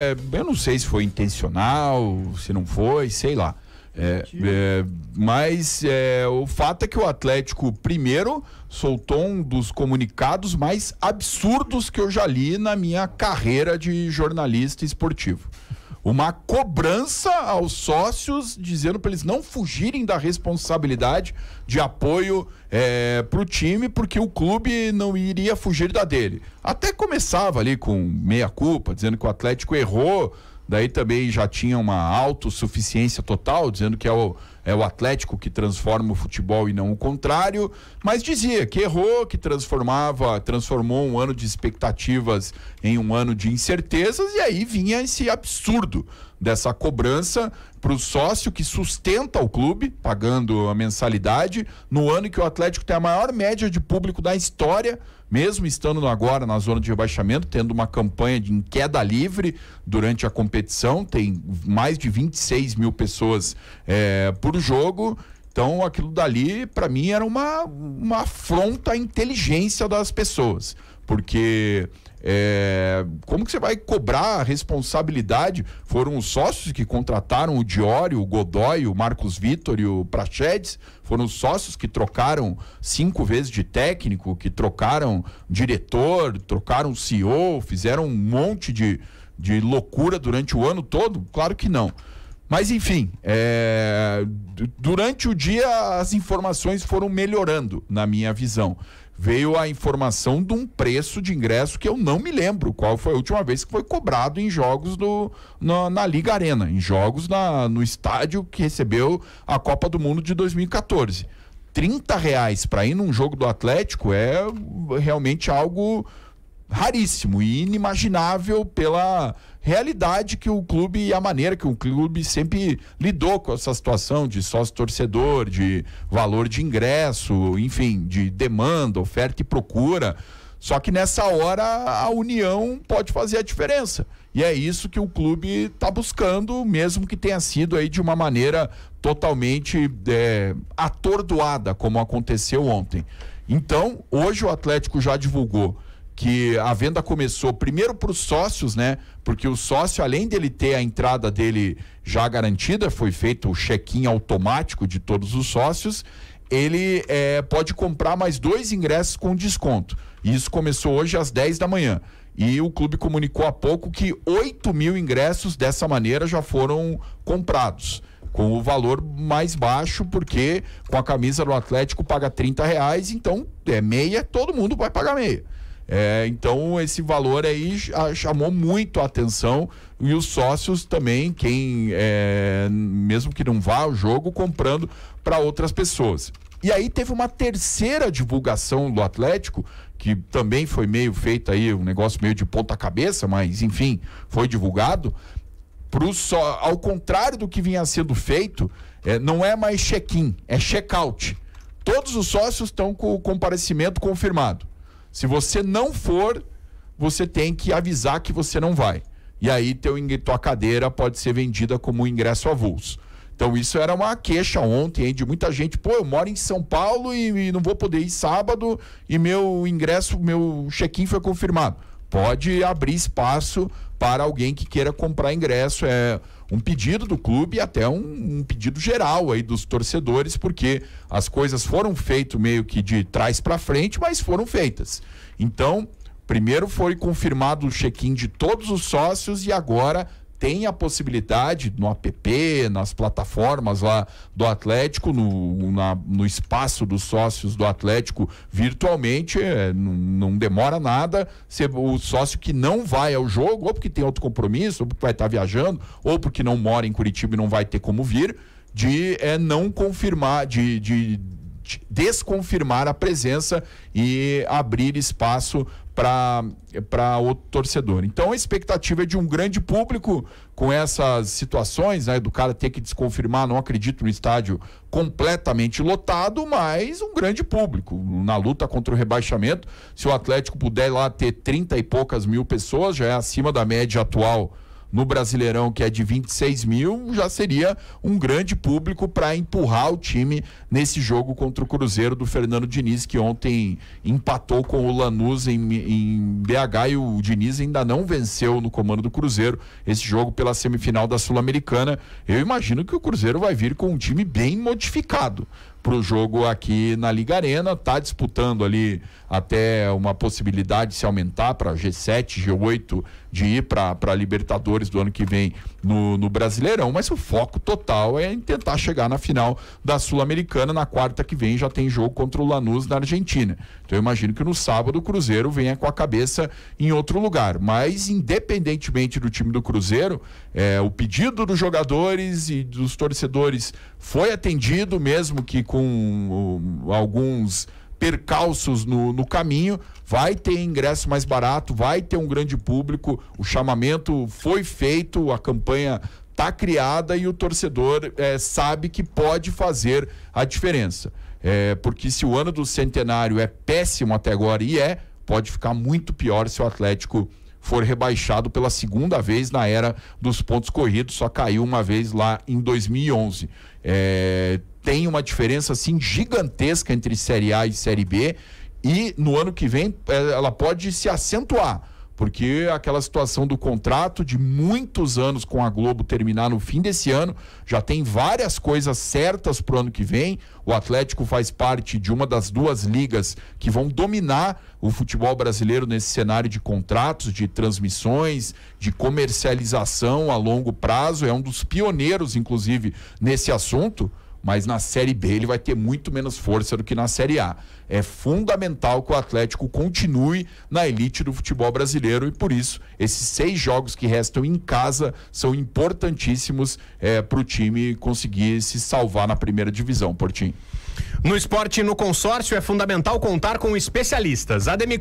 É, eu não sei se foi intencional, se não foi, sei lá. É, é, mas é, o fato é que o Atlético, primeiro, soltou um dos comunicados mais absurdos que eu já li na minha carreira de jornalista esportivo uma cobrança aos sócios, dizendo para eles não fugirem da responsabilidade de apoio é, para o time, porque o clube não iria fugir da dele. Até começava ali com meia-culpa, dizendo que o Atlético errou, daí também já tinha uma autossuficiência total, dizendo que é o é o Atlético que transforma o futebol e não o contrário, mas dizia que errou, que transformava, transformou um ano de expectativas em um ano de incertezas e aí vinha esse absurdo dessa cobrança para o sócio que sustenta o clube, pagando a mensalidade, no ano que o Atlético tem a maior média de público da história, mesmo estando agora na zona de rebaixamento, tendo uma campanha de queda livre durante a competição, tem mais de 26 mil pessoas é, por do jogo. Então aquilo dali, para mim, era uma, uma afronta à inteligência das pessoas. Porque é, como que você vai cobrar a responsabilidade? Foram os sócios que contrataram o Diório, o Godoy, o Marcos Vitor e o Prachedes. Foram os sócios que trocaram cinco vezes de técnico, que trocaram diretor, trocaram CEO, fizeram um monte de, de loucura durante o ano todo? Claro que não. Mas enfim, é... durante o dia as informações foram melhorando, na minha visão. Veio a informação de um preço de ingresso que eu não me lembro qual foi a última vez que foi cobrado em jogos do, na, na Liga Arena, em jogos na, no estádio que recebeu a Copa do Mundo de 2014. 30 reais para ir num jogo do Atlético é realmente algo raríssimo e inimaginável pela realidade que o clube e a maneira que o clube sempre lidou com essa situação de sócio torcedor, de valor de ingresso, enfim, de demanda, oferta e procura. Só que nessa hora a união pode fazer a diferença. E é isso que o clube está buscando, mesmo que tenha sido aí de uma maneira totalmente é, atordoada, como aconteceu ontem. Então, hoje o Atlético já divulgou que a venda começou primeiro para os sócios, né? Porque o sócio, além dele ter a entrada dele já garantida, foi feito o check-in automático de todos os sócios, ele é, pode comprar mais dois ingressos com desconto. E isso começou hoje às 10 da manhã. E o clube comunicou há pouco que 8 mil ingressos dessa maneira já foram comprados com o valor mais baixo, porque com a camisa do Atlético paga 30 reais, então é meia, todo mundo vai pagar meia. É, então, esse valor aí chamou muito a atenção e os sócios também, quem é, mesmo que não vá ao jogo, comprando para outras pessoas. E aí teve uma terceira divulgação do Atlético, que também foi meio feita aí, um negócio meio de ponta cabeça, mas enfim, foi divulgado. Pro só, ao contrário do que vinha sendo feito, é, não é mais check-in, é check-out. Todos os sócios estão com o comparecimento confirmado. Se você não for, você tem que avisar que você não vai. E aí teu, tua cadeira pode ser vendida como ingresso avulso. Então isso era uma queixa ontem hein, de muita gente. Pô, eu moro em São Paulo e, e não vou poder ir sábado e meu ingresso, meu check-in foi confirmado pode abrir espaço para alguém que queira comprar ingresso. É um pedido do clube e até um, um, pedido geral aí dos torcedores, porque as coisas foram feitas meio que de trás para frente, mas foram feitas. Então, primeiro foi confirmado o check-in de todos os sócios e agora tem a possibilidade no app, nas plataformas lá do Atlético, no, na, no espaço dos sócios do Atlético virtualmente, é, não, não, demora nada. Se o sócio que não vai ao jogo, ou porque tem outro compromisso, ou porque vai estar tá viajando, ou porque não mora em Curitiba e não vai ter como vir, de é, não confirmar, de, de desconfirmar a presença e abrir espaço para outro torcedor. Então a expectativa é de um grande público com essas situações, né, do cara ter que desconfirmar, não acredito no estádio completamente lotado, mas um grande público na luta contra o rebaixamento. Se o Atlético puder lá ter 30 e poucas mil pessoas, já é acima da média atual no Brasileirão, que é de 26 mil, já seria um grande público para empurrar o time nesse jogo contra o Cruzeiro do Fernando Diniz, que ontem empatou com o Lanús em, em BH e o Diniz ainda não venceu no comando do Cruzeiro esse jogo pela semifinal da Sul-Americana. Eu imagino que o Cruzeiro vai vir com um time bem modificado para o jogo aqui na Liga Arena. Está disputando ali até uma possibilidade de se aumentar para G7, G8, de ir para Libertadores do ano que vem no, no, Brasileirão. Mas o foco total é em tentar chegar na final da Sul-Americana. Na quarta que vem já tem jogo contra o Lanús na Argentina. Então eu imagino que no sábado o Cruzeiro venha com a cabeça em outro lugar. Mas independentemente do time do Cruzeiro, é, o pedido dos jogadores e dos torcedores foi atendido, mesmo que com com uh, alguns percalços no, no caminho, vai ter ingresso mais barato, vai ter um grande público, o chamamento foi feito, a campanha está criada e o torcedor é, sabe que pode fazer a diferença. É, porque se o ano do centenário é péssimo até agora e é, pode ficar muito pior se o Atlético for rebaixado pela segunda vez na era dos pontos corridos, só caiu uma vez lá em 2011. É, tem uma diferença assim gigantesca entre Série A e Série B e no ano que vem eh, ela pode se acentuar. Porque aquela situação do contrato de muitos anos com a Globo terminar no fim desse ano, já tem várias coisas certas para o ano que vem. O Atlético faz parte de uma das duas ligas que vão dominar o futebol brasileiro nesse cenário de contratos, de transmissões, de comercialização a longo prazo. É um dos pioneiros, inclusive, nesse assunto mas na Série B ele vai ter muito menos força do que na Série A. É fundamental que o Atlético continue na elite do futebol brasileiro e por isso esses seis jogos que restam em casa são importantíssimos é, para o time conseguir se salvar na primeira divisão, Portinho. No esporte e no consórcio é fundamental contar com especialistas. Ademir